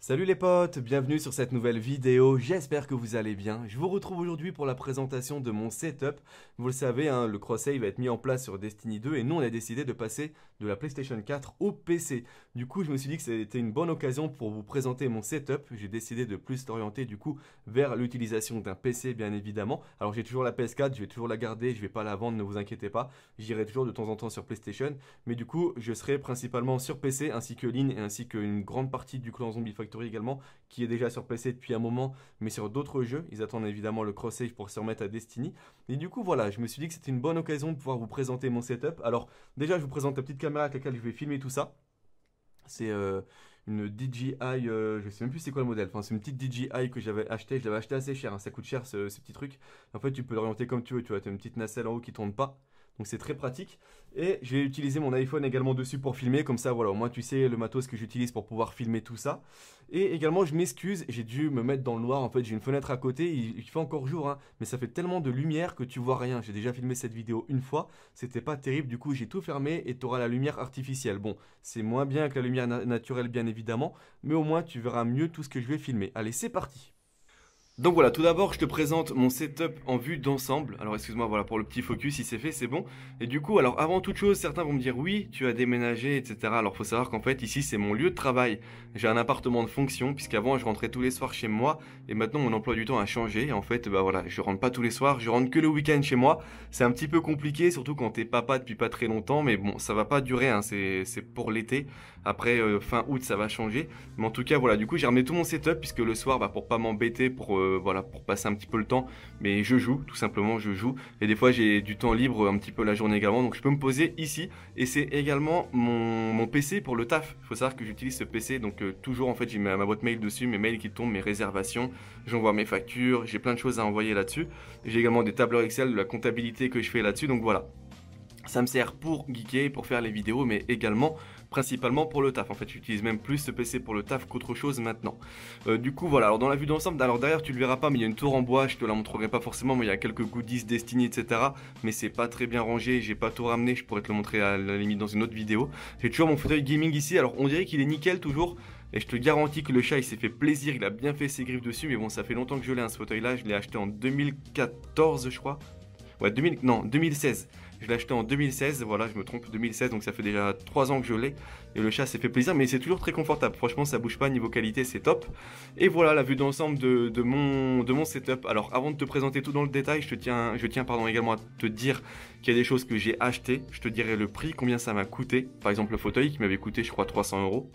Salut les potes, bienvenue sur cette nouvelle vidéo, j'espère que vous allez bien. Je vous retrouve aujourd'hui pour la présentation de mon setup. Vous le savez, hein, le cross-save va être mis en place sur Destiny 2 et nous on a décidé de passer de la PlayStation 4 au PC. Du coup je me suis dit que c'était une bonne occasion pour vous présenter mon setup. J'ai décidé de plus t'orienter du coup vers l'utilisation d'un PC bien évidemment. Alors j'ai toujours la PS4, je vais toujours la garder, je vais pas la vendre, ne vous inquiétez pas. J'irai toujours de temps en temps sur PlayStation, mais du coup je serai principalement sur PC ainsi que Lynn et ainsi qu'une grande partie du clan Zombie également, qui est déjà sur PC depuis un moment, mais sur d'autres jeux. Ils attendent évidemment le cross pour se remettre à Destiny. Et du coup, voilà, je me suis dit que c'était une bonne occasion de pouvoir vous présenter mon setup. Alors, déjà, je vous présente la petite caméra avec laquelle je vais filmer tout ça. C'est euh, une DJI, euh, je sais même plus c'est quoi le modèle. Enfin, c'est une petite DJI que j'avais acheté. Je l'avais acheté assez cher. Hein. Ça coûte cher ce, petit truc. En fait, tu peux l'orienter comme tu veux. Tu vois, tu as une petite nacelle en haut qui tourne pas. Donc c'est très pratique. Et j'ai utilisé mon iPhone également dessus pour filmer, comme ça voilà, au moins tu sais le matos que j'utilise pour pouvoir filmer tout ça. Et également je m'excuse, j'ai dû me mettre dans le noir, en fait j'ai une fenêtre à côté, il, fait encore jour, hein. mais ça fait tellement de lumière que tu vois rien. J'ai déjà filmé cette vidéo une fois, c'était pas terrible, du coup j'ai tout fermé et tu auras la lumière artificielle. Bon, c'est moins bien que la lumière naturelle bien évidemment, mais au moins tu verras mieux tout ce que je vais filmer. Allez c'est parti donc voilà, tout d'abord, je te présente mon setup en vue d'ensemble. Alors excuse-moi, voilà, pour le petit focus, si c'est fait, c'est bon. Et du coup, alors avant toute chose, certains vont me dire oui, tu as déménagé, etc. Alors faut savoir qu'en fait, ici, c'est mon lieu de travail. J'ai un appartement de fonction, puisqu'avant, je rentrais tous les soirs chez moi, et maintenant, mon emploi du temps a changé. en fait, bah voilà, je rentre pas tous les soirs, je rentre que le week-end chez moi. C'est un petit peu compliqué, surtout quand t'es papa depuis pas très longtemps, mais bon, ça va pas durer, hein, c'est pour l'été. Après, euh, fin août, ça va changer. Mais en tout cas, voilà, du coup, j'ai ramené tout mon setup, puisque le soir, bah, pour pas m'embêter, pour... Euh, euh, voilà, pour passer un petit peu le temps. Mais je joue, tout simplement, je joue. Et des fois, j'ai du temps libre un petit peu la journée également. Donc, je peux me poser ici. Et c'est également mon, PC pour le taf. Il faut savoir que j'utilise ce PC. Donc, euh, toujours, en fait, j'ai ma, ma, boîte mail dessus, mes mails qui tombent, mes réservations. J'envoie mes factures. J'ai plein de choses à envoyer là-dessus. J'ai également des tableurs Excel, de la comptabilité que je fais là-dessus. Donc, voilà. Ça me sert pour geeker, pour faire les vidéos, mais également principalement pour le taf. En fait, j'utilise même plus ce PC pour le taf qu'autre chose maintenant. Euh, du coup, voilà. Alors, dans la vue d'ensemble, alors derrière, tu le verras pas, mais il y a une tour en bois. Je te la montrerai pas forcément, mais il y a quelques goodies destinés, etc. Mais c'est pas très bien rangé. J'ai pas tout ramené. Je pourrais te le montrer à la limite dans une autre vidéo. J'ai toujours mon fauteuil gaming ici. Alors, on dirait qu'il est nickel toujours. Et je te garantis que le chat il s'est fait plaisir, il a bien fait ses griffes dessus, mais bon ça fait longtemps que je l'ai, un hein, ce fauteuil là, je l'ai acheté en 2014 je crois. Ouais, 2000, non, 2016. Je l'ai acheté en 2016, voilà, je me trompe, 2016, donc ça fait déjà 3 ans que je l'ai. Et le chat s'est fait plaisir, mais c'est toujours très confortable. Franchement, ça bouge pas, niveau qualité, c'est top. Et voilà la vue d'ensemble de, mon, de mon setup. Alors, avant de te présenter tout dans le détail, je tiens, je tiens pardon, également à te dire qu'il y a des choses que j'ai achetées. Je te dirai le prix, combien ça m'a coûté. Par exemple, le fauteuil qui m'avait coûté, je crois, 300 euros.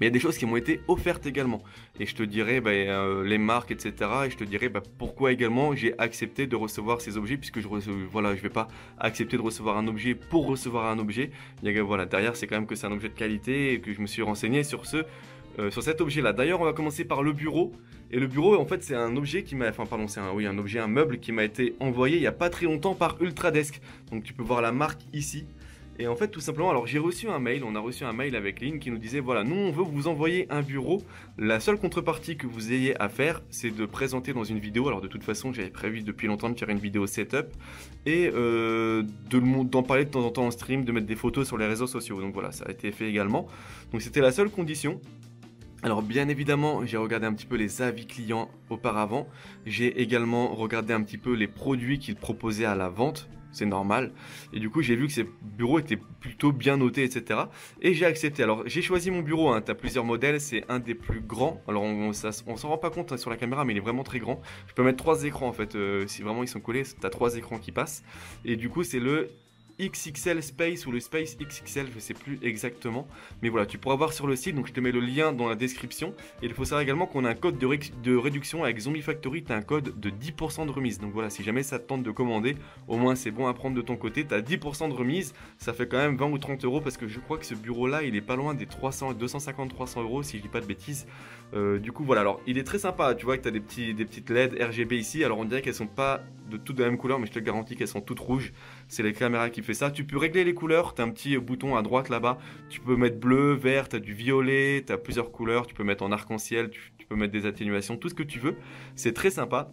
Mais il y a des choses qui m'ont été offertes également. Et je te dirais bah, euh, les marques, etc. Et je te dirais bah, pourquoi également j'ai accepté de recevoir ces objets, puisque je ne voilà, vais pas accepter de recevoir un objet pour recevoir un objet. Il voilà, derrière, c'est quand même que c'est un objet de qualité et que je me suis renseigné sur ce. Euh, sur cet objet là. D'ailleurs, on va commencer par le bureau. Et le bureau, en fait, c'est un objet qui m'a. pardon, oui, un objet, un meuble qui m'a été envoyé il n'y a pas très longtemps par Ultradesk. Donc, tu peux voir la marque ici. Et en fait, tout simplement, alors j'ai reçu un mail, on a reçu un mail avec Lynn qui nous disait voilà, nous on veut vous envoyer un bureau. La seule contrepartie que vous ayez à faire, c'est de présenter dans une vidéo. Alors de toute façon, j'avais prévu depuis longtemps de faire une vidéo setup et euh, d'en parler de temps en temps en stream, de mettre des photos sur les réseaux sociaux. Donc voilà, ça a été fait également. Donc c'était la seule condition. Alors bien évidemment, j'ai regardé un petit peu les avis clients auparavant. J'ai également regardé un petit peu les produits qu'ils proposaient à la vente c'est normal. Et du coup, j'ai vu que ces bureaux étaient plutôt bien notés, etc. Et j'ai accepté. Alors, j'ai choisi mon bureau. Hein. Tu as plusieurs modèles. C'est un des plus grands. Alors, on, on s'en rend pas compte hein, sur la caméra, mais il est vraiment très grand. Je peux mettre trois écrans en fait. Euh, si vraiment ils sont collés, tu as trois écrans qui passent. Et du coup, c'est le XXL Space ou le Space XXL, je sais plus exactement. Mais voilà, tu pourras voir sur le site, donc je te mets le lien dans la description. Et il faut savoir également qu'on a un code de, réduction avec Zombie Factory, tu un code de 10% de remise. Donc voilà, si jamais ça te tente de commander, au moins c'est bon à prendre de ton côté, tu as 10% de remise, ça fait quand même 20 ou 30 euros parce que je crois que ce bureau-là, il est pas loin des 300, 250, 300 euros si je dis pas de bêtises. Euh, du coup, voilà. Alors, il est très sympa. Tu vois que tu as des, des petites LED RGB ici. Alors, on dirait qu'elles sont pas de toutes de la même couleur, mais je te garantis qu'elles sont toutes rouges. C'est la caméra qui fait ça. Tu peux régler les couleurs. Tu as un petit bouton à droite là-bas. Tu peux mettre bleu, vert, tu as du violet, tu as plusieurs couleurs. Tu peux mettre en arc-en-ciel, tu peux mettre des atténuations, tout ce que tu veux. C'est très sympa.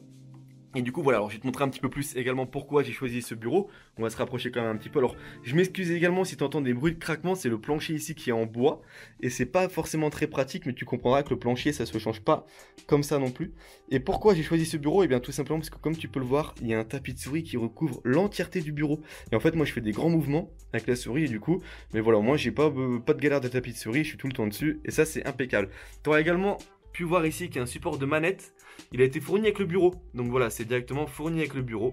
Et du coup, voilà, alors je vais te montrer un petit peu plus également pourquoi j'ai choisi ce bureau. On va se rapprocher quand même un petit peu. Alors, je m'excuse également si tu entends des bruits de craquement, c'est le plancher ici qui est en bois. Et c'est pas forcément très pratique, mais tu comprendras que le plancher, ça se change pas comme ça non plus. Et pourquoi j'ai choisi ce bureau Et eh bien, tout simplement parce que comme tu peux le voir, il y a un tapis de souris qui recouvre l'entièreté du bureau. Et en fait, moi, je fais des grands mouvements avec la souris, et du coup, mais voilà, moi, j'ai pas, euh, pas de galère de tapis de souris, je suis tout le temps dessus, et ça, c'est impeccable. Tu auras également pu voir ici, y a un support de manette, il a été fourni avec le bureau. Donc voilà, c'est directement fourni avec le bureau.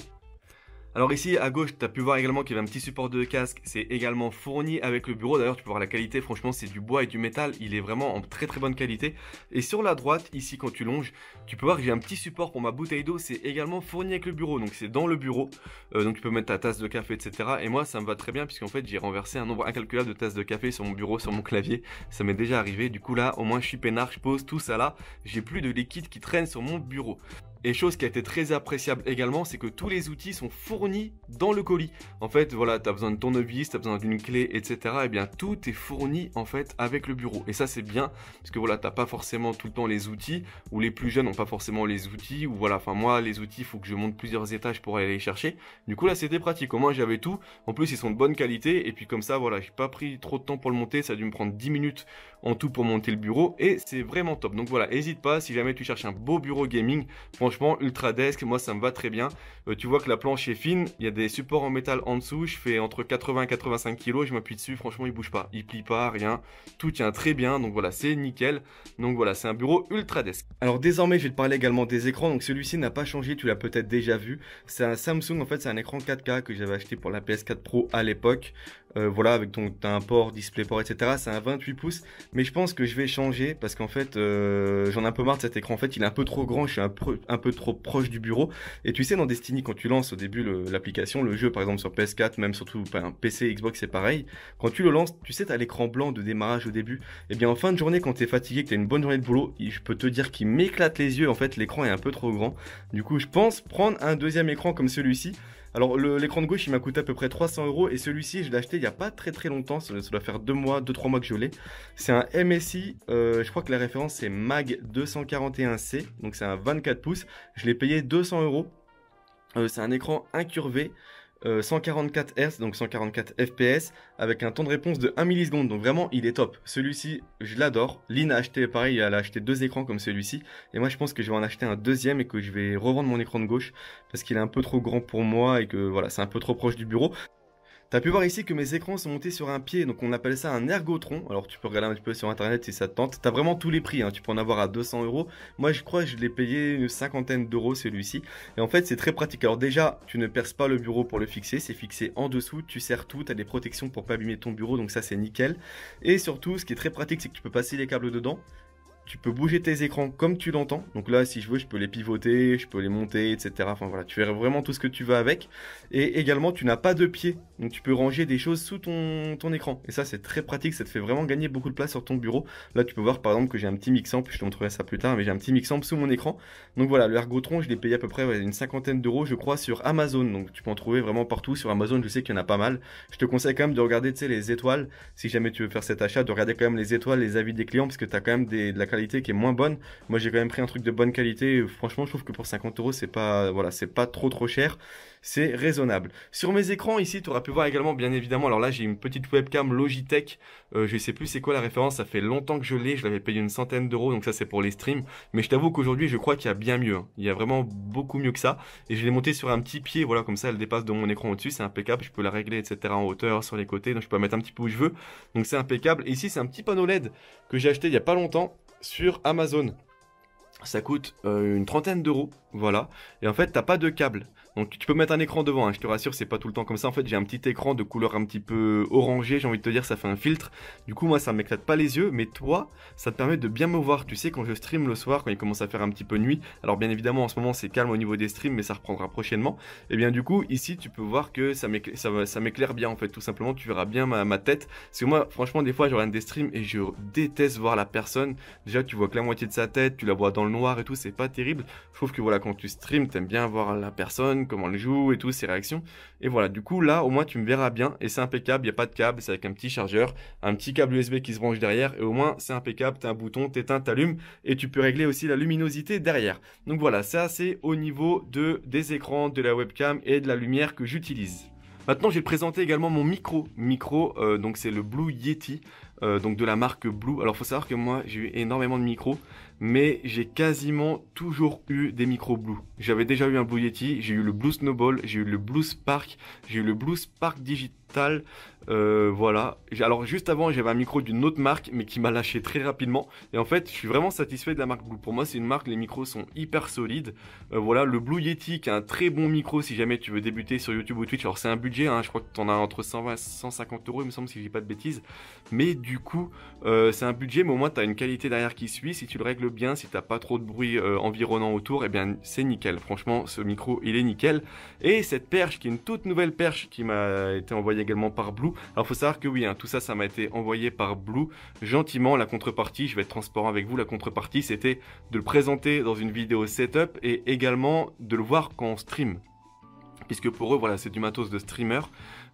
Alors ici à gauche, tu as pu voir également qu'il y avait un petit support de casque, c'est également fourni avec le bureau. D'ailleurs, tu peux voir la qualité, franchement, c'est du bois et du métal, il est vraiment en très très bonne qualité. Et sur la droite, ici quand tu longes, tu peux voir que j'ai un petit support pour ma bouteille d'eau, c'est également fourni avec le bureau, donc c'est dans le bureau. Euh, donc tu peux mettre ta tasse de café, etc. Et moi, ça me va très bien puisqu'en fait, j'ai renversé un nombre incalculable de tasses de café sur mon bureau, sur mon clavier. Ça m'est déjà arrivé. Du coup là, au moins, je suis peinard, je pose tout ça là. J'ai plus de liquide qui traîne sur mon bureau. Et chose qui a été très appréciable également, c'est que tous les outils sont fournis dans le colis. En fait, voilà, tu as besoin de ton tournevis, tu as besoin d'une clé, etc. Et eh bien, tout est fourni en fait avec le bureau. Et ça, c'est bien, parce que voilà, tu n'as pas forcément tout le temps les outils, ou les plus jeunes n'ont pas forcément les outils, ou voilà, enfin moi, les outils, il faut que je monte plusieurs étages pour aller les chercher. Du coup, là, c'était pratique. Au moins, j'avais tout. En plus, ils sont de bonne qualité. Et puis, comme ça, voilà, j'ai pas pris trop de temps pour le monter. Ça a dû me prendre 10 minutes en tout pour monter le bureau. Et c'est vraiment top. Donc voilà, hésite pas, si jamais tu cherches un beau bureau gaming, franchement, franchement, desk moi ça me va très bien. Euh, tu vois que la planche est fine, il y a des supports en métal en dessous, je fais entre 80 et 85 kg, je m'appuie dessus, franchement il bouge pas, il plie pas, rien, tout tient très bien, donc voilà, c'est nickel. Donc voilà, c'est un bureau ultra desk Alors désormais, je vais te parler également des écrans, donc celui-ci n'a pas changé, tu l'as peut-être déjà vu. C'est un Samsung, en fait, c'est un écran 4K que j'avais acheté pour la PS4 Pro à l'époque. Euh, voilà, avec ton un port, display port, etc. C'est un 28 pouces, mais je pense que je vais changer parce qu'en fait, euh, j'en ai un peu marre de cet écran. En fait, il est un peu trop grand, je suis un, peu, trop proche du bureau. Et tu sais, dans Destiny, quand tu lances au début l'application, le, jeu, par exemple sur PS4, même surtout PC, Xbox, c'est pareil. Quand tu le lances, tu sais, t'as l'écran blanc de démarrage au début. Et eh bien, en fin de journée, quand t'es fatigué, que t'as une bonne journée de boulot, je peux te dire qu'il m'éclate les yeux. En fait, l'écran est un peu trop grand. Du coup, je pense prendre un deuxième écran comme celui-ci. Alors l'écran de gauche il m'a coûté à peu près 300 euros et celui-ci je l'ai acheté il n'y a pas très très longtemps, ça, doit faire 2 mois, 2-3 mois que je l'ai. C'est un MSI, euh, je crois que la référence c'est MAG 241C, donc c'est un 24 pouces, je l'ai payé 200 euros. Euh, c'est un écran incurvé, 144 euh, Hz, donc 144 FPS, avec un temps de réponse de 1 milliseconde. Donc vraiment, il est top. Celui-ci, je l'adore. Lynn a acheté, pareil, elle a acheté deux écrans comme celui-ci. Et moi, je pense que je vais en acheter un deuxième et que je vais revendre mon écran de gauche parce qu'il est un peu trop grand pour moi et que voilà, c'est un peu trop proche du bureau as pu voir ici que mes écrans sont montés sur un pied, donc on appelle ça un ergotron. Alors tu peux regarder un petit peu sur internet si ça te tente. as vraiment tous les prix, hein. tu peux en avoir à 200 euros. Moi je crois que je l'ai payé une cinquantaine d'euros celui-ci. Et en fait c'est très pratique. Alors déjà tu ne perces pas le bureau pour le fixer, c'est fixé en dessous, tu sers tout, as des protections pour pas abîmer ton bureau, donc ça c'est nickel. Et surtout ce qui est très pratique c'est que tu peux passer les câbles dedans tu peux bouger tes écrans comme tu l'entends. Donc là, si je veux, je peux les pivoter, je peux les monter, etc. Enfin voilà, tu fais vraiment tout ce que tu veux avec. Et également, tu n'as pas de pied. Donc tu peux ranger des choses sous ton, ton écran. Et ça, c'est très pratique. Ça te fait vraiment gagner beaucoup de place sur ton bureau. Là, tu peux voir par exemple que j'ai un petit puis Je te montrerai ça plus tard, mais j'ai un petit mixamp sous mon écran. Donc voilà, le Ergotron, je l'ai payé à peu près une cinquantaine d'euros, je crois, sur Amazon. Donc tu peux en trouver vraiment partout. Sur Amazon, je sais qu'il y en a pas mal. Je te conseille quand même de regarder, tu sais, les étoiles. Si jamais tu veux faire cet achat, de regarder quand même les étoiles, les avis des clients, parce que tu as quand même de la qui est moins bonne. Moi, j'ai quand même pris un truc de bonne qualité. Franchement, je trouve que pour 50 euros, c'est pas, voilà, c'est pas trop trop cher. C'est raisonnable. Sur mes écrans, ici, tu auras pu voir également, bien évidemment. Alors là, j'ai une petite webcam Logitech. Euh, je sais plus c'est quoi la référence. Ça fait longtemps que je l'ai. Je l'avais payé une centaine d'euros. Donc ça, c'est pour les streams. Mais je t'avoue qu'aujourd'hui, je crois qu'il y a bien mieux. Hein. Il y a vraiment beaucoup mieux que ça. Et je l'ai monté sur un petit pied. Voilà, comme ça, elle dépasse de mon écran au-dessus. C'est impeccable. Je peux la régler, etc. en hauteur, sur les côtés. Donc je peux mettre un petit peu où je veux. Donc c'est impeccable. ici, c'est un petit panneau LED que j'ai acheté il y a pas longtemps sur Amazon. Ça coûte euh, une trentaine d'euros, voilà. Et en fait, t'as pas de câble. Donc tu peux mettre un écran devant, hein, je te rassure, c'est pas tout le temps comme ça. En fait, j'ai un petit écran de couleur un petit peu orangé j'ai envie de te dire, ça fait un filtre. Du coup, moi, ça m'éclate pas les yeux, mais toi, ça te permet de bien me voir. Tu sais, quand je stream le soir, quand il commence à faire un petit peu nuit, alors bien évidemment, en ce moment, c'est calme au niveau des streams, mais ça reprendra prochainement. Et eh bien, du coup, ici, tu peux voir que ça m'éclaire bien, en fait, tout simplement, tu verras bien ma, tête. Parce que moi, franchement, des fois, je regarde des streams et je déteste voir la personne. Déjà, tu vois que la moitié de sa tête, tu la vois dans le noir et tout, c'est pas terrible. Je trouve que voilà, quand tu streams, t'aimes bien voir la personne comment elle joue et toutes ses réactions. Et voilà, du coup là, au moins tu me verras bien et c'est impeccable, il n'y a pas de câble, c'est avec un petit chargeur, un petit câble USB qui se branche derrière et au moins c'est impeccable, as un bouton, t'éteins, t'allumes et tu peux régler aussi la luminosité derrière. Donc voilà, ça c'est au niveau de, des écrans, de la webcam et de la lumière que j'utilise. Maintenant, je vais présenter également mon micro. Micro, euh, donc c'est le Blue Yeti, euh, donc de la marque Blue. Alors, faut savoir que moi, j'ai eu énormément de micros, mais j'ai quasiment toujours eu des micros Blue. J'avais déjà eu un Blue Yeti, j'ai eu le Blue Snowball, j'ai eu le Blue Spark, j'ai eu le Blue Spark Digital. Euh, voilà. Alors juste avant, j'avais un micro d'une autre marque, mais qui m'a lâché très rapidement. Et en fait, je suis vraiment satisfait de la marque Blue. Pour moi, c'est une marque, les micros sont hyper solides. Euh, voilà, le Blue Yeti, qui est un très bon micro si jamais tu veux débuter sur YouTube ou Twitch. Alors c'est un budget, hein. je crois que tu en as entre 120 et 150 euros, il me semble, si je dis pas de bêtises. Mais du coup, euh, c'est un budget, mais au moins tu as une qualité derrière qui suit. Si tu le règles bien, si t'as pas trop de bruit environnant autour, et eh bien c'est nickel. Franchement, ce micro, il est nickel. Et cette perche, qui est une toute nouvelle perche qui m'a été envoyée également par Blue. Alors Alors faut savoir que oui, hein, tout ça, ça m'a été envoyé par Blue. Gentiment, la contrepartie, je vais être transparent avec vous, la contrepartie, c'était de le présenter dans une vidéo setup et également de le voir quand on stream puisque pour eux, voilà, c'est du matos de streamer.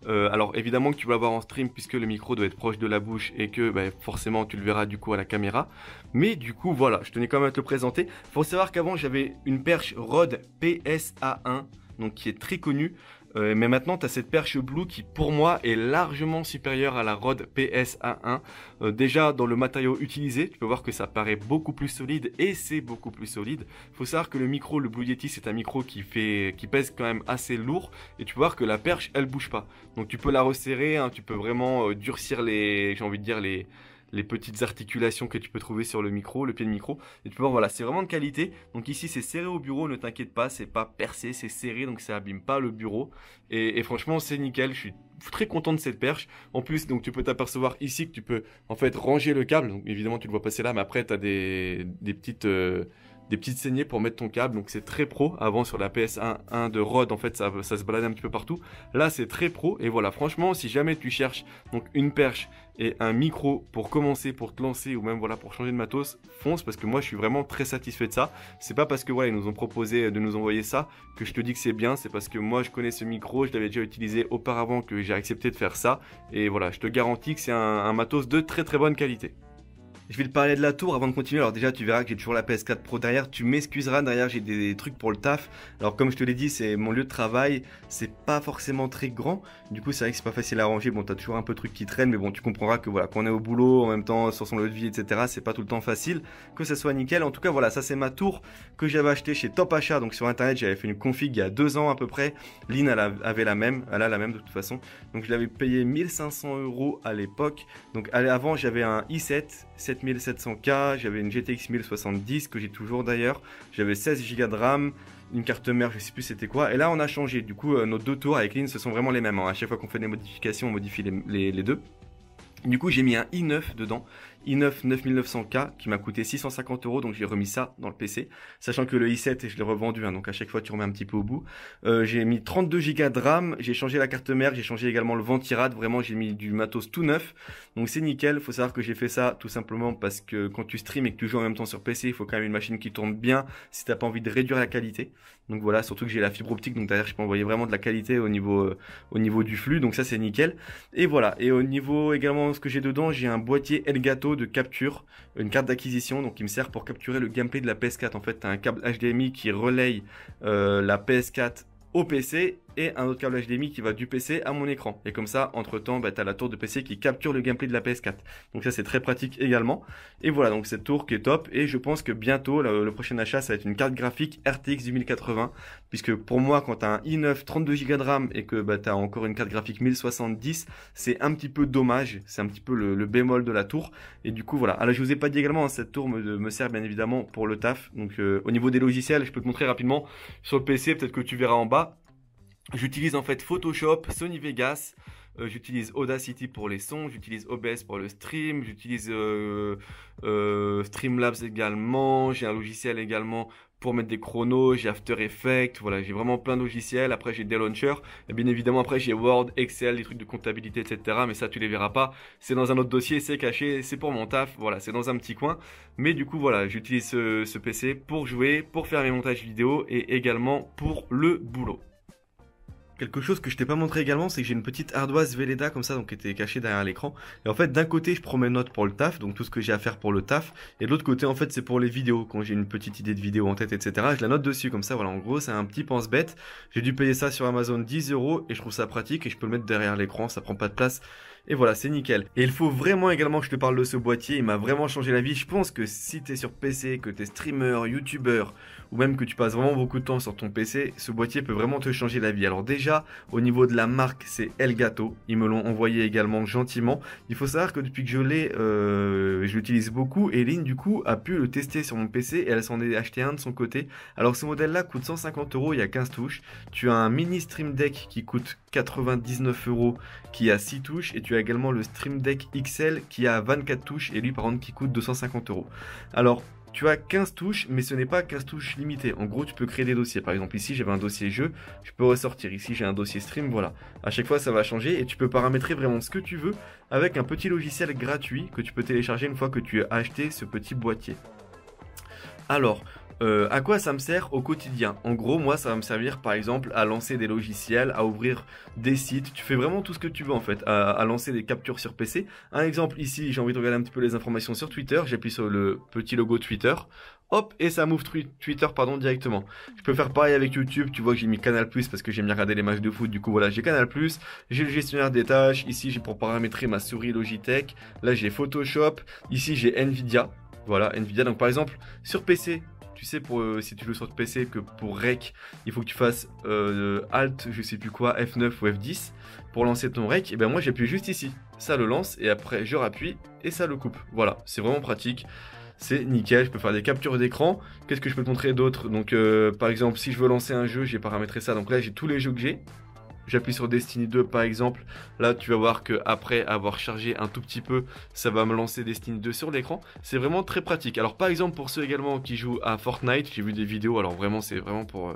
Euh, alors évidemment que tu vas voir en stream puisque le micro doit être proche de la bouche et que bah, forcément tu le verras du coup à la caméra. Mais du coup voilà, je tenais quand même à te le présenter. Faut savoir qu'avant j'avais une perche Rode PSA1 donc qui est très connue. Euh, mais maintenant, tu as cette perche Blue qui, pour moi, est largement supérieure à la Rode PSA1. Euh, déjà, dans le matériau utilisé, tu peux voir que ça paraît beaucoup plus solide et c'est beaucoup plus solide. faut savoir que le micro, le Blue Yeti, c'est un micro qui, fait, qui pèse quand même assez lourd et tu peux voir que la perche, elle bouge pas. Donc tu peux la resserrer, hein, tu peux vraiment euh, durcir les, j'ai envie de dire, les, les petites articulations que tu peux trouver sur le micro, le pied de micro. Et tu peux voir, voilà, c'est vraiment de qualité. Donc ici, c'est serré au bureau, ne t'inquiète pas, c'est pas percé, c'est serré, donc ça abîme pas le bureau. Et, franchement, c'est nickel, je suis très content de cette perche. En plus, donc tu peux t'apercevoir ici que tu peux en fait ranger le câble. Donc évidemment, tu le vois passer là, mais après, tu as des, petites... Euh, des petites saignées pour mettre ton câble. Donc c'est très pro. Avant sur la PS1 de Rode, en fait, ça, se baladait un petit peu partout. Là, c'est très pro. Et voilà, franchement, si jamais tu cherches donc une perche et un micro pour commencer, pour te lancer ou même voilà pour changer de matos, fonce parce que moi je suis vraiment très satisfait de ça. C'est pas parce que voilà ils nous ont proposé de nous envoyer ça que je te dis que c'est bien, c'est parce que moi je connais ce micro, je l'avais déjà utilisé auparavant que j'ai accepté de faire ça et voilà je te garantis que c'est un matos de très très bonne qualité. Je vais te parler de la tour avant de continuer. Alors déjà, tu verras que j'ai toujours la PS4 Pro derrière. Tu m'excuseras derrière, j'ai des, trucs pour le taf. Alors comme je te l'ai dit, c'est mon lieu de travail. C'est pas forcément très grand. Du coup, c'est vrai que c'est pas facile à ranger. Bon, t'as toujours un peu de trucs qui traînent, mais bon, tu comprendras que voilà, quand on est au boulot, en même temps sur son lieu de vie, etc., c'est pas tout le temps facile. Que ça soit nickel. En tout cas, voilà, ça c'est ma tour que j'avais acheté chez Top Achat. Donc sur internet, j'avais fait une config il y a deux ans à peu près. Lynn elle avait la même, elle a la même de toute façon. Donc je l'avais payé 1500 euros à l'époque. Donc avant, j'avais un i7, 7 1700 k j'avais une GTX 1070 que j'ai toujours d'ailleurs, j'avais 16 Go de RAM, une carte mère, je sais plus c'était quoi. Et là, on a changé. Du coup, euh, nos deux tours avec l'in ce sont vraiment les mêmes. Hein. À chaque fois qu'on fait des modifications, on modifie les, les deux. Du coup, j'ai mis un i9 dedans i9 9900K qui m'a coûté 650 euros, donc j'ai remis ça dans le PC, sachant que le i7 je l'ai revendu, hein, donc à chaque fois tu remets un petit peu au bout. Euh, j'ai mis 32 Go de RAM, j'ai changé la carte mère, j'ai changé également le ventirad, vraiment j'ai mis du matos tout neuf, donc c'est nickel. Faut savoir que j'ai fait ça tout simplement parce que quand tu stream et que tu joues en même temps sur PC, il faut quand même une machine qui tourne bien si tu n'as pas envie de réduire la qualité. Donc voilà, surtout que j'ai la fibre optique, donc derrière je peux envoyer vraiment de la qualité au niveau euh, au niveau du flux, donc ça c'est nickel. Et voilà. Et au niveau également ce que j'ai dedans, j'ai un boîtier Elgato de capture, une carte d'acquisition, donc qui me sert pour capturer le gameplay de la PS4. En fait, tu as un câble HDMI qui relaye euh, la PS4 au PC et un autre câble HDMI qui va du PC à mon écran. Et comme ça, entre temps, bah, tu as la tour de PC qui capture le gameplay de la PS4. Donc ça, c'est très pratique également. Et voilà, donc cette tour qui est top. Et je pense que bientôt, le, prochain achat, ça va être une carte graphique RTX 1080. Puisque pour moi, quand tu as un i9 32Go de RAM et que bah, tu as encore une carte graphique 1070, c'est un petit peu dommage. C'est un petit peu le, bémol de la tour. Et du coup, voilà. Alors, ah, je vous ai pas dit également, hein, cette tour me, me, sert bien évidemment pour le taf. Donc, euh, au niveau des logiciels, je peux te montrer rapidement sur le PC, peut-être que tu verras en bas J'utilise en fait Photoshop, Sony Vegas, euh, j'utilise Audacity pour les sons, j'utilise OBS pour le stream, j'utilise euh, euh, Streamlabs également, j'ai un logiciel également pour mettre des chronos, j'ai After Effects, voilà, j'ai vraiment plein de logiciels. Après, j'ai des launchers, et bien évidemment, après, j'ai Word, Excel, des trucs de comptabilité, etc. Mais ça, tu les verras pas. C'est dans un autre dossier, c'est caché, c'est pour mon taf, voilà, c'est dans un petit coin. Mais du coup, voilà, j'utilise ce PC pour jouer, pour faire mes montages vidéo et également pour le boulot. Quelque chose que je t'ai pas montré également, c'est que j'ai une petite ardoise Velleda comme ça, donc qui était cachée derrière l'écran. Et en fait, d'un côté, je prends mes notes pour le taf, donc tout ce que j'ai à faire pour le taf. Et de l'autre côté, en fait, c'est pour les vidéos. Quand j'ai une petite idée de vidéo en tête, etc., je la note dessus comme ça. Voilà, en gros, c'est un petit pense-bête. J'ai dû payer ça sur Amazon 10 euros et je trouve ça pratique et je peux le mettre derrière l'écran, ça prend pas de place. Et voilà, c'est nickel. Et il faut vraiment également que je te parle de ce boîtier. Il m'a vraiment changé la vie. Je pense que si t'es sur PC, que t'es streamer, youtubeur ou même que tu passes vraiment beaucoup de temps sur ton PC, ce boîtier peut vraiment te changer la vie. Alors déjà, au niveau de la marque, c'est Elgato. Ils me l'ont envoyé également gentiment. Il faut savoir que depuis que je l'ai, euh, je l'utilise beaucoup. Et du coup, a pu le tester sur mon PC et elle s'en est acheté un de son côté. Alors ce modèle-là coûte 150 euros, il y a 15 touches. Tu as un mini Stream Deck qui coûte 99 euros, qui a 6 touches. Et tu as également le Stream Deck XL qui a 24 touches et lui, par contre, qui coûte 250 euros. Alors, tu as 15 touches, mais ce n'est pas 15 touches limitées. En gros, tu peux créer des dossiers. Par exemple, ici, j'avais un dossier jeu, je peux ressortir. Ici, j'ai un dossier stream, voilà. À chaque fois, ça va changer et tu peux paramétrer vraiment ce que tu veux avec un petit logiciel gratuit que tu peux télécharger une fois que tu as acheté ce petit boîtier. Alors, euh, à quoi ça me sert au quotidien En gros, moi, ça va me servir par exemple à lancer des logiciels, à ouvrir des sites. Tu fais vraiment tout ce que tu veux en fait, à, lancer des captures sur PC. Un exemple ici, j'ai envie de regarder un petit peu les informations sur Twitter. J'appuie sur le petit logo Twitter. Hop, et ça m'ouvre Twitter pardon, directement. Je peux faire pareil avec YouTube. Tu vois que j'ai mis Canal Plus parce que j'aime bien regarder les matchs de foot. Du coup, voilà, j'ai Canal Plus. J'ai le gestionnaire des tâches. Ici, j'ai pour paramétrer ma souris Logitech. Là, j'ai Photoshop. Ici, j'ai Nvidia. Voilà, Nvidia. Donc, par exemple, sur PC, tu sais, pour, euh, si tu joues sur le PC, que pour rec, il faut que tu fasses euh, Alt, je sais plus quoi, F9 ou F10 pour lancer ton rec, et eh bien, moi j'appuie juste ici. Ça le lance et après je rappuie et ça le coupe. Voilà, c'est vraiment pratique. C'est nickel, je peux faire des captures d'écran. Qu'est-ce que je peux te montrer d'autre Donc, euh, par exemple, si je veux lancer un jeu, j'ai paramétré ça. Donc là, j'ai tous les jeux que j'ai j'appuie sur Destiny 2 par exemple, là tu vas voir que après avoir chargé un tout petit peu, ça va me lancer Destiny 2 sur l'écran. C'est vraiment très pratique. Alors par exemple pour ceux également qui jouent à Fortnite, j'ai vu des vidéos, alors vraiment c'est vraiment pour... Euh,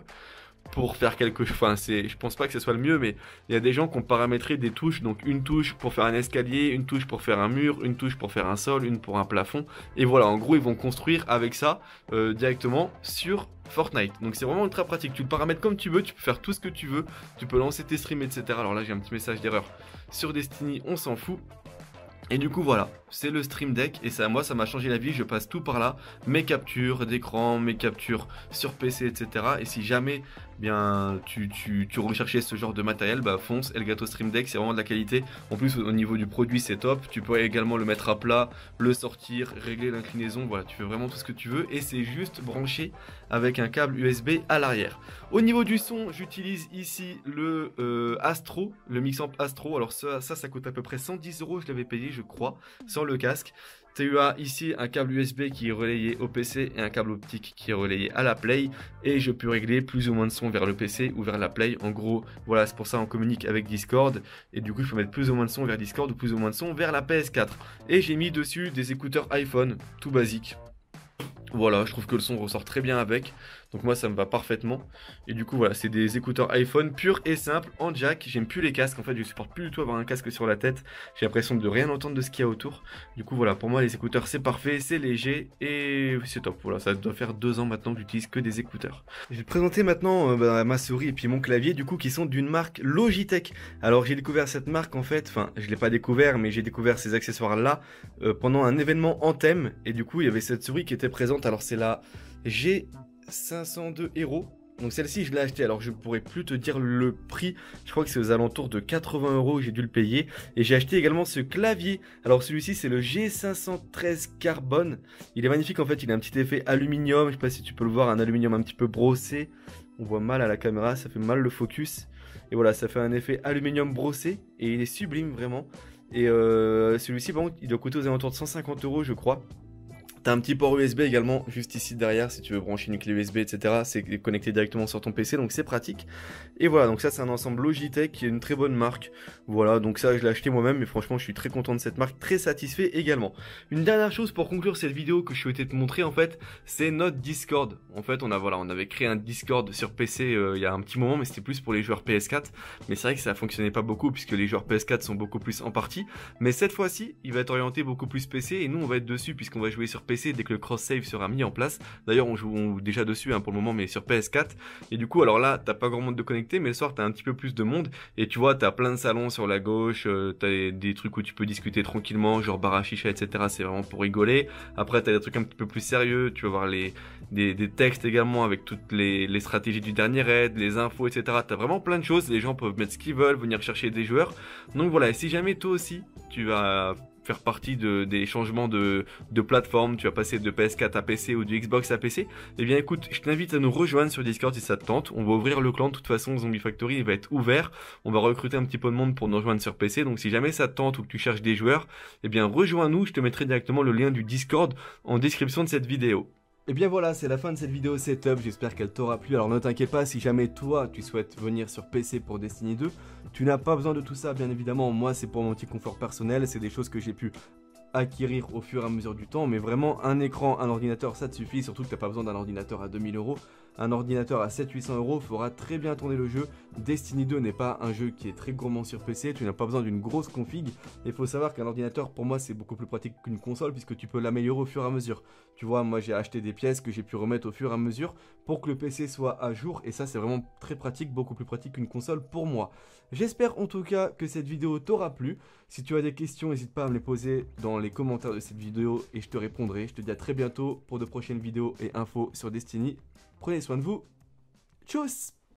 pour faire quelque chose. Enfin, c'est, je pense pas que ce soit le mieux, mais il y a des gens qui ont paramétré des touches, donc une touche pour faire un escalier, une touche pour faire un mur, une touche pour faire un sol, une pour un plafond, et voilà. En gros, ils vont construire avec ça euh, directement sur Fortnite. Donc c'est vraiment ultra pratique. Tu le paramètres comme tu veux, tu peux faire tout ce que tu veux, tu peux lancer tes streams, etc. Alors là, j'ai un petit message d'erreur sur Destiny, on s'en fout. Et du coup, voilà c'est le Stream Deck et ça moi ça m'a changé la vie, je passe tout par là, mes captures d'écran, mes captures sur PC, etc. Et si jamais bien tu, recherchais ce genre de matériel, bah fonce, Elgato Stream Deck, c'est vraiment de la qualité. En plus au niveau du produit c'est top, tu peux également le mettre à plat, le sortir, régler l'inclinaison, voilà, tu fais vraiment tout ce que tu veux et c'est juste branché avec un câble USB à l'arrière. Au niveau du son, j'utilise ici le euh, Astro, le Mixamp Astro. Alors ça, ça coûte à peu près 110 euros, je l'avais payé je crois le casque. Tu as ici un câble USB qui est relayé au PC et un câble optique qui est relayé à la Play. Et je peux régler plus ou moins de son vers le PC ou vers la Play. En gros, voilà, c'est pour ça on communique avec Discord. Et du coup, il faut mettre plus ou moins de son vers Discord ou plus ou moins de son vers la PS4. Et j'ai mis dessus des écouteurs iPhone, tout basique. Voilà, je trouve que le son ressort très bien avec. Donc moi ça me va parfaitement. Et du coup voilà, c'est des écouteurs iPhone purs et simples en jack. J'aime plus les casques, en fait je supporte plus du tout avoir un casque sur la tête. J'ai l'impression de rien entendre de ce qu'il y a autour. Du coup voilà, pour moi les écouteurs c'est parfait, c'est léger et c'est top. Voilà, ça doit faire deux ans maintenant que j'utilise que des écouteurs. Je vais présenter maintenant euh, bah, ma souris et puis mon clavier du coup qui sont d'une marque Logitech. Alors j'ai découvert cette marque en fait, enfin je l'ai pas découvert mais j'ai découvert ces accessoires là euh, pendant un événement en thème et du coup il y avait cette souris qui était présente. Alors c'est là j'ai 502 euros. Donc celle-ci, je l'ai achetée. Alors je ne pourrais plus te dire le prix. Je crois que c'est aux alentours de 80 euros. J'ai dû le payer. Et j'ai acheté également ce clavier. Alors celui-ci, c'est le G513 Carbone. Il est magnifique en fait. Il a un petit effet aluminium. Je sais pas si tu peux le voir. Un aluminium un petit peu brossé. On voit mal à la caméra. Ça fait mal le focus. Et voilà, ça fait un effet aluminium brossé. Et il est sublime vraiment. Et euh, celui-ci, bon, il doit coûter aux alentours de 150 euros, je crois un petit port USB également juste ici derrière si tu veux brancher une clé USB, etc. C'est connecté directement sur ton PC, donc c'est pratique. Et voilà, donc ça c'est un ensemble Logitech qui est une très bonne marque. Voilà, donc ça je l'ai acheté moi-même, mais franchement je suis très content de cette marque, très satisfait également. Une dernière chose pour conclure cette vidéo que je souhaitais te montrer en fait, c'est notre Discord. En fait, on a voilà, on avait créé un Discord sur PC euh, il y a un petit moment, mais c'était plus pour les joueurs PS4. Mais c'est vrai que ça fonctionnait pas beaucoup puisque les joueurs PS4 sont beaucoup plus en partie. Mais cette fois-ci, il va être orienté beaucoup plus PC et nous on va être dessus puisqu'on va jouer sur PC dès que le cross-save sera mis en place. D'ailleurs, on joue, déjà dessus hein, pour le moment, mais sur PS4. Et du coup, alors là, t'as pas grand monde de connecter, mais le soir, t'as un petit peu plus de monde. Et tu vois, t'as plein de salons sur la gauche, tu euh, t'as des trucs où tu peux discuter tranquillement, genre bar à etc. C'est vraiment pour rigoler. Après, t'as des trucs un petit peu plus sérieux, tu vas voir les, des, textes également avec toutes les, stratégies du dernier raid, les infos, etc. T'as vraiment plein de choses. Les gens peuvent mettre ce qu'ils veulent, venir chercher des joueurs. Donc voilà, si jamais toi aussi, tu vas faire partie des changements de, plateforme, tu vas passer de PS4 à PC ou du Xbox à PC, eh bien écoute, je t'invite à nous rejoindre sur Discord si ça te tente. On va ouvrir le clan de toute façon, Zombie Factory va être ouvert. On va recruter un petit peu de monde pour nous rejoindre sur PC. Donc si jamais ça te tente ou que tu cherches des joueurs, eh bien rejoins-nous, je te mettrai directement le lien du Discord en description de cette vidéo. Et eh bien voilà, c'est la fin de cette vidéo setup, j'espère qu'elle t'aura plu. Alors ne t'inquiète pas, si jamais toi tu souhaites venir sur PC pour Destiny 2, tu n'as pas besoin de tout ça, bien évidemment. Moi, c'est pour mon petit confort personnel, c'est des choses que j'ai pu acquérir au fur et à mesure du temps, mais vraiment un écran, un ordinateur, ça te suffit, surtout que tu n'as pas besoin d'un ordinateur à 2000 euros. Un ordinateur à 700-800 euros fera très bien tourner le jeu. Destiny 2 n'est pas un jeu qui est très gourmand sur PC, tu n'as pas besoin d'une grosse config. Il faut savoir qu'un ordinateur, pour moi, c'est beaucoup plus pratique qu'une console puisque tu peux l'améliorer au fur et à mesure. Tu vois, moi j'ai acheté des pièces que j'ai pu remettre au fur et à mesure pour que le PC soit à jour et ça c'est vraiment très pratique, beaucoup plus pratique qu'une console pour moi. J'espère en tout cas que cette vidéo t'aura plu. Si tu as des questions, n'hésite pas à me les poser dans les commentaires de cette vidéo et je te répondrai. Je te dis à très bientôt pour de prochaines vidéos et infos sur Destiny. Prenez soin de vous. Tchuss